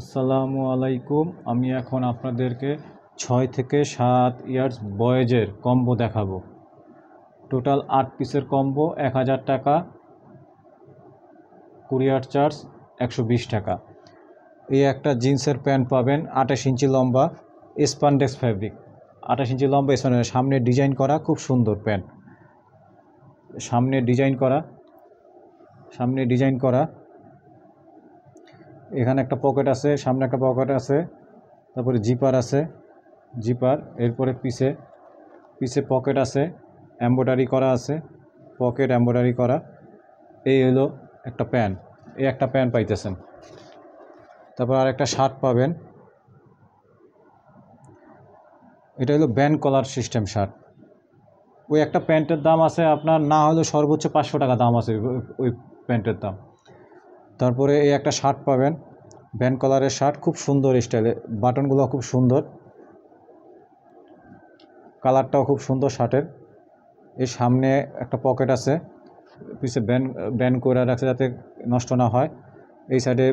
আসসালামু আলাইকুম আমি এখন আপনাদেরকে ছয় থেকে সাত ইয়ার্স বয়েজের কম্বো দেখাবো টোটাল আট পিসের কম্বো এক হাজার টাকা কুরিয়ার চার্জ একশো বিশ টাকা এই একটা জিন্সের প্যান্ট পাবেন আঠাশ ইঞ্চি লম্বা স্পানডেক্স ফ্যাব্রিক আঠাশ ইঞ্চি লম্বা স্পানডেক্স সামনে ডিজাইন করা খুব সুন্দর প্যান্ট সামনে ডিজাইন করা সামনে ডিজাইন করা এখানে একটা পকেট আছে সামনে একটা পকেট আছে তারপরে জিপার আছে জিপার এরপরে পিছে পিছে পকেট আছে এম্ব্রয়ডারি করা আছে পকেট এম্ব্রয়ডারি করা এই হলো একটা প্যান্ট এই একটা প্যান্ট পাইতেছেন তারপর আর একটা শার্ট পাবেন এটা হলো ব্যান্ড কলার সিস্টেম শার্ট ওই একটা প্যান্টের দাম আছে আপনার না হলেও সর্বোচ্চ পাঁচশো টাকা দাম আছে ওই প্যান্টের দাম তারপরে এই একটা শার্ট পাবেন ব্যান্ড কলারের শার্ট খুব সুন্দর স্টাইলে বাটনগুলো খুব সুন্দর কালারটাও খুব সুন্দর শার্টের এর সামনে একটা পকেট আছে পিছিয়ে ব্যান ব্যান করে রাখছে যাতে নষ্ট না হয় এই সাইডে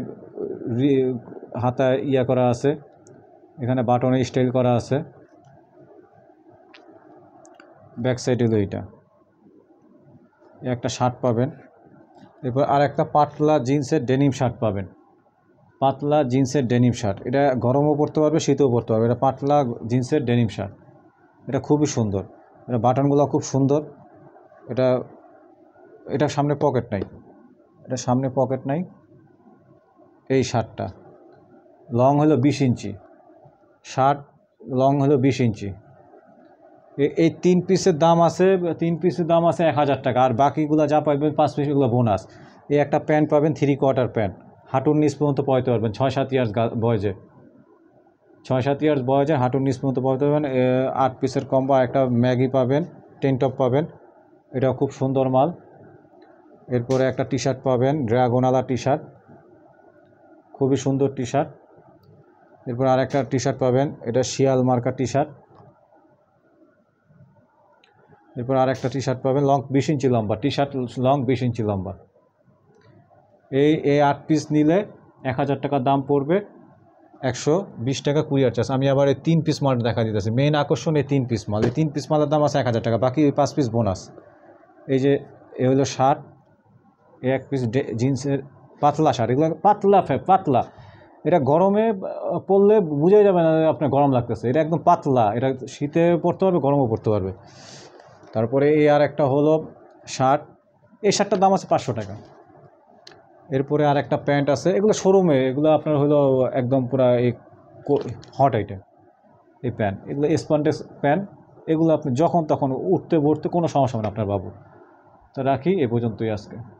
হাতা ইয়া করা আছে এখানে বাটনে স্টাইল করা আছে ব্যাক সাইডে হলো এটা একটা শার্ট পাবেন এরপর আর একটা পাতলা জিন্সের ডেনিম শার্ট পাবেন পাতলা জিন্সের ডেনিম শার্ট এটা গরমও পরতে পারবে শীতেও পরতে পারবে এটা পাতলা জিন্সের ডেনিম শার্ট এটা খুবই সুন্দর এটা বাটনগুলো খুব সুন্দর এটা এটা সামনে পকেট নাই এটা সামনে পকেট নাই এই শার্টটা লং হলো বিশ ইঞ্চি শার্ট লং হলো বিশ ইঞ্চি এই তিন পিসের দাম আছে তিন পিসের দাম আছে এক হাজার টাকা আর বাকিগুলো যা পাবেন পাঁচ পিস ওগুলো বোনাস এই একটা প্যান্ট পাবেন থ্রি কোয়ার্টার প্যান্ট হাঁটুর নিচ পর্যন্ত পড়তে পারবেন ছয় সাত ইয়ার্স বয়সে ছয় সাত ইয়ার্স বয়সে হাঁটুর নিচ পর্যন্ত পড়তে পারবেন আট পিসের কম্বো একটা ম্যাগি পাবেন টেন টপ পাবেন এটাও খুব সুন্দর মাল এরপরে একটা টি শার্ট পাবেন ড্রাগোনালা টি শার্ট খুবই সুন্দর টি শার্ট এরপর আরেকটা টি শার্ট পাবেন এটা শিয়াল মার্কা টি শার্ট এরপর আর একটা টি শার্ট পাবেন লং বিশ ইঞ্চি লম্বা টি শার্ট লং বিশ ইঞ্চি লম্বা এই এই আট পিস নিলে এক হাজার টাকার দাম পড়বে একশো বিশ টাকা কুরিয়ার চার্জ আমি আবার এই তিন পিস মাল দেখা দিতেছি মেন আকর্ষণ এই তিন পিস মাল এই তিন পিস মালের দাম আছে এক হাজার টাকা বাকি ওই পাঁচ পিস বোনাস এই যে এ হলো শার্ট এ এক পিস জিন্সের পাতলা শার্ট এগুলো পাতলা পাতলা এটা গরমে পরলে বুঝে যাবে না আপনার গরম লাগতেছে এটা একদম পাতলা এটা শীতে পরতে পারবে গরমও পরতে পারবে তারপরে এই আর একটা হলো শার্ট এই শার্টটার দাম আছে পাঁচশো টাকা এরপরে আর একটা প্যান্ট আছে এগুলো শোরুমে এগুলো আপনার হলো একদম পুরা এই হট আইটেম এই প্যান্ট এগুলো স্পন্টেস প্যান্ট এগুলো আপনি যখন তখন উঠতে বড়তে কোনো সমস্যা হবে না আপনার বাবু তো রাখি এ পর্যন্তই আজকে